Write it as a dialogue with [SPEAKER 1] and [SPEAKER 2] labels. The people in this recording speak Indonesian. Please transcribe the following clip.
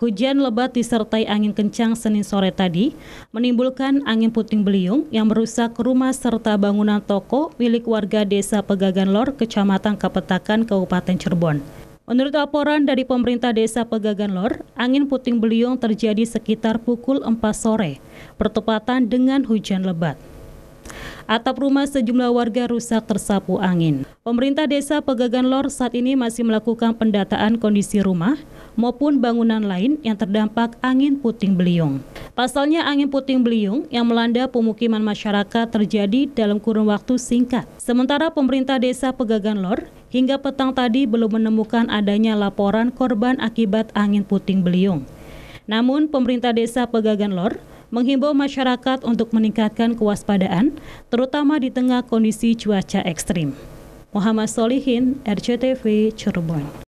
[SPEAKER 1] Hujan lebat disertai angin kencang Senin sore tadi menimbulkan angin puting beliung yang merusak rumah serta bangunan toko milik warga desa Pegagan Lor, Kecamatan Kapetakan, Kabupaten Cirebon. Menurut laporan dari pemerintah desa Pegagan Lor, angin puting beliung terjadi sekitar pukul 4 sore, bertepatan dengan hujan lebat. Atap rumah sejumlah warga rusak tersapu angin. Pemerintah desa Pegagan Lor saat ini masih melakukan pendataan kondisi rumah maupun bangunan lain yang terdampak angin puting beliung. Pasalnya angin puting beliung yang melanda pemukiman masyarakat terjadi dalam kurun waktu singkat. Sementara pemerintah desa Pegagan Lor hingga petang tadi belum menemukan adanya laporan korban akibat angin puting beliung. Namun pemerintah desa Pegagan Lor menghimbau masyarakat untuk meningkatkan kewaspadaan, terutama di tengah kondisi cuaca ekstrim. Muhammad Solihin, RCTV, Cirebon.